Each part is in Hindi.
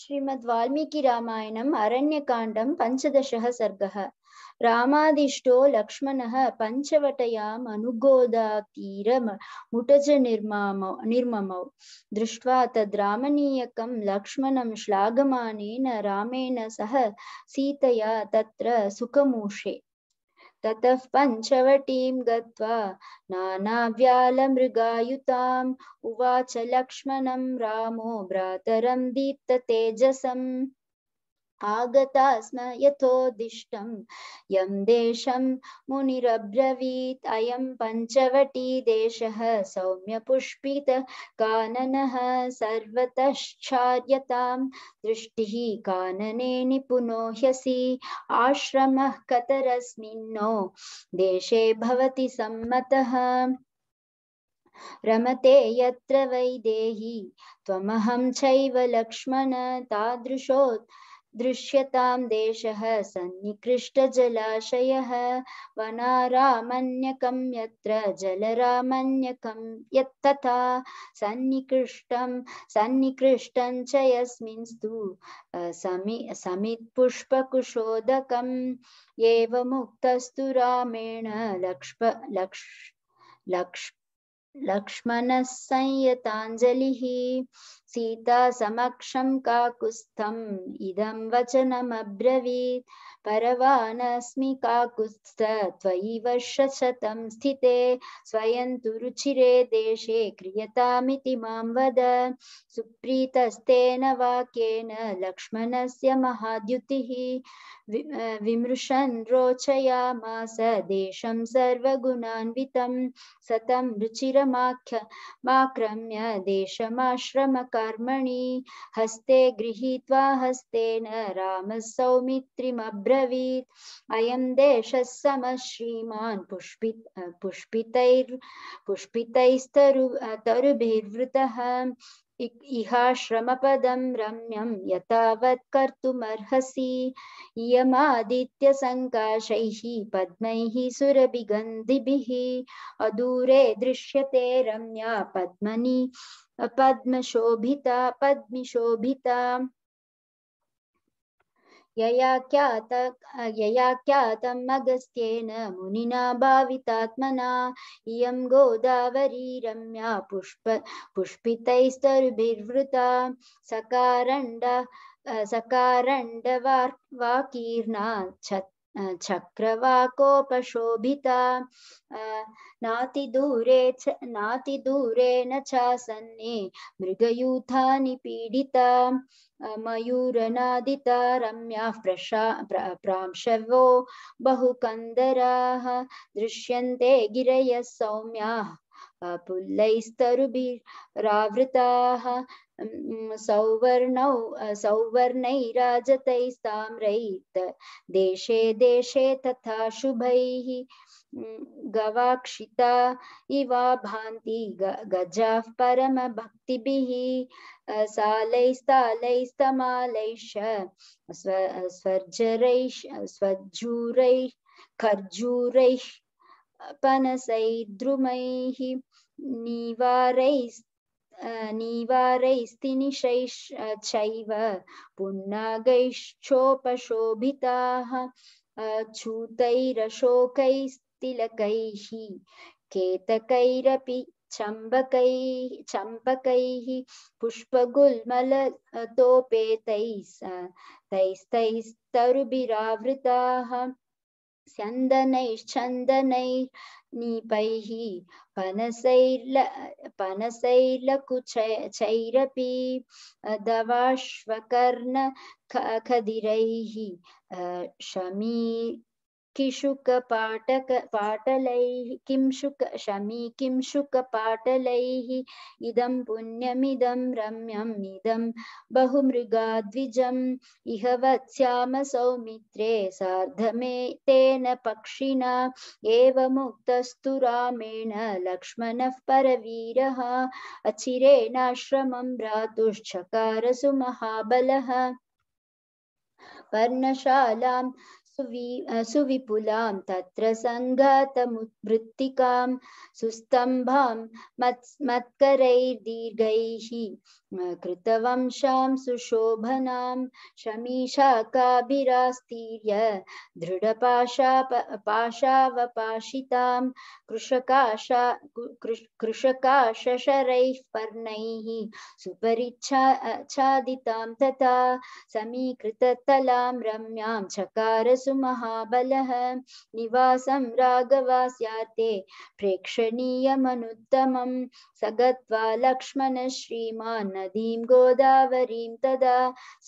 श्रीमद्वाल्मीकिरामायणम् अरण्यकाण्डं पञ्चदशः सर्गः रामादिष्टो लक्ष्मणः पञ्चवटयाम् अनुगोदातीरमुटजनिर्मामौ निर्ममौ दृष्ट्वा तद्रामणीयकं लक्ष्मणं श्लाघमानेन रामेण सह सीतया तत्र सुखमूषे तत पञ्चवटीं गत्वा नानाव्यालमृगायुताम् उवाच लक्ष्मणं रामो दीप्त तेजसम आगता स्म यथोदिष्ट यम देश मुनिब्रवीत अयम पंचवटी देश सौम्य पुष्पित कानन सर्वतश्चार्यतां दृष्टि कानने निपुनो ह्यसी आश्रम कतरस्मिन्नो देशे भवति सम्मतः रमते यत्र वैदेही देहि त्वमहं चैव लक्ष्मण तादृशोत् दृश्यता देश सन्निकृष्टजलाशयः जलाशय यत्र जलरामन्यकं यत्तथा सन्निकृष्टं सन्निकृष्टं च यस्मिंस्तु मुक्तस्तु राण लक्ष लक्ष लक्ष्मण लक्ष्मणः सीतासमक्षं इदम वचनम वचनमब्रवीत् परवानस्मि काकुत्स्थ त्वयि वर्षशतं स्थिते स्वयं तुरुचिरे देशे क्रियतामिति मां वद सुप्रीतस्तेन वाक्येन लक्ष्मणस्य महाद्युतिः वि, विमृशन् रोचयामास देशं सर्वगुणान्वितं सतं रुचिरमाख्य माक्रम्य देशमाश्रमका कर्मणि हस्ते गृहीत्वा हस्तेन रामः सौमित्रिमब्रवीत् अयं देशः सम श्रीमान् पुष्पित पुष्पितैर् पुष्पितैस्तरु तरुभिर्वृतः इहाश्रमपदं रम्यं यतावत् कर्तुमर्हसि इयमादित्यसङ्काशैः पद्मैः सुरभिगन्धिभिः अदूरे दृश्यते रम्या पद्मनी पद्मशोभिता पद्मिशोभिता यया ख्यात यया ख्यातम् अगस्त्येन मुनिना भावितात्मना इयं गोदावरी रम्या पुष्प पुष्पितैस्तरुभिर्वृता सकारण्ड सकारण्डवाकीर्णा छत् चक्रवाकोपशोभिता नातिदूरे च नातिदूरे न चासन्ने मृगयूथा पीड़िता मयूरनादिता रम्याः प्रशा प्रा प्रांशवो बहुकन्दराः दृश्यन्ते गिरयः सौम्याः पुल्लैस्तरुभिरावृताः सौवर्णौ सौवर्णैराजतैस्ताम्रैत देशे देशे तथा शुभैः गवाक्षिता इवा भान्ति गजाः परमभक्तिभिः सालैस्तालैस्तमालैश्च स्व स्वर्जरैः स्वज्जूरैः खर्जूरैः पनसैद्रुमैः निवारैस् निवारैस्तिनिशैश् चैव पुन्नागैश्चोपशोभिताः अछूतैरशोकैस्तिलकैः केतकैरपि चम्बकैः चम्पकैः पुष्पगुल्मलतोपेतैः तैस्तैस्तरुभिरावृताः स्यन्दनैश्चन्दनैः नीपैः पनसैर्ल पनसैर्लकुचैरपि दवाश्वकर्णखदिरैः शमी किशुक पाटक पाटलैः किं शुक शमी किं शुक शुकपाटलैः इदं पुण्यमिदं रम्यम् इदं बहुमृगाद्विजम् इह वत्स्याम सौमित्रे सार्धमे तेन पक्षिणा एवमुक्तस्तु रामेण लक्ष्मणः परवीरः अचिरेणाश्रमं भ्रातुश्चकारसु महाबलः पर्णशालां सुवि सुविपुलां तत्र सङ्घातमुत्वृत्तिकां सुस्तम्भां मत् मत्करैर्दीर्घैः कृतवंशां सुशोभनां शमीशाकाभिरास्तीर्य दृढपाशा पाशावपाशितां कृषकाशा कृषकाशशरैः पर्णैः सुपरिच्छा छादितां तथा समीकृततलां रम्यां चकारसु महाबल निवास निवासं सैते प्रेक्षणीयमनुत्तमं स गत्वा लक्ष्मणः श्रीमान् नदीं गोदावरी तदा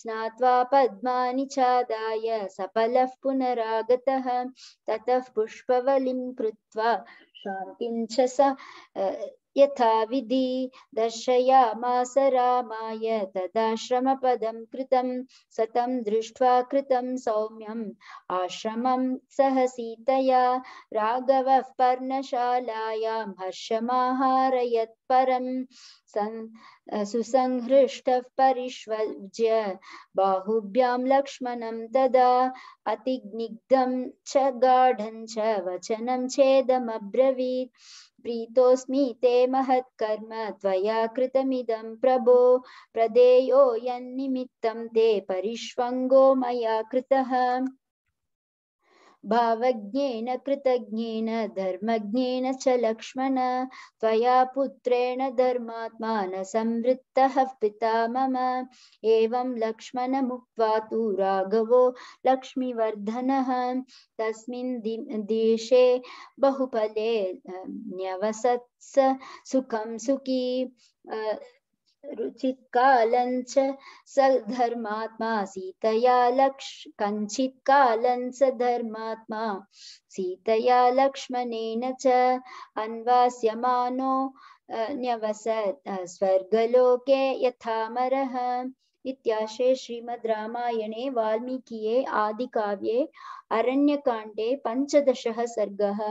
स्नात्वा पद्मानि छादाय सफलः पुनरागतः ततः पुष्पवलिं कृत्वा शान्तिं यथाविधि दर्शयामास रामाय तदा श्रमपदं कृतं सतं दृष्ट्वा कृतं सौम्यम् आश्रमं सह सीतया राघवः पर्णशालायां हर्षमाहारयत् परम सुसंहृष्ट परिष्वज्य बाहुभ्याम लक्ष्मणं तदा अतिग्निग्धं च गाढं च वचनं अब्रवीत प्रीतोऽस्मि ते महत्कर्म त्वया कृतमिदं प्रभो प्रदेयो यन्निमित्तं ते परिष्वङ्गो मया कृतः भावज्ञेन कृतज्ञेन धर्मज्ञेन च लक्ष्मण त्वया पुत्रेण धर्मात्मान संवृत्तः पिता मम एवं लक्ष्मणमुक्त्वा तु राघवो लक्ष्मीवर्धनः तस्मिन् देशे बहुपले न्यवसत्स सुखं सुखी रुचित्कालं च सीतया लक्ष कंचित स धर्मात्मा सीतया लक्ष्मणेन च अन्वास्यमानो न्यवसत् स्वर्गलोके यथामरः इत्याशे श्रीमद् रामायणे वाल्मीकिये आदिकाव्ये अरण्यकाण्डे पञ्चदशः सर्गः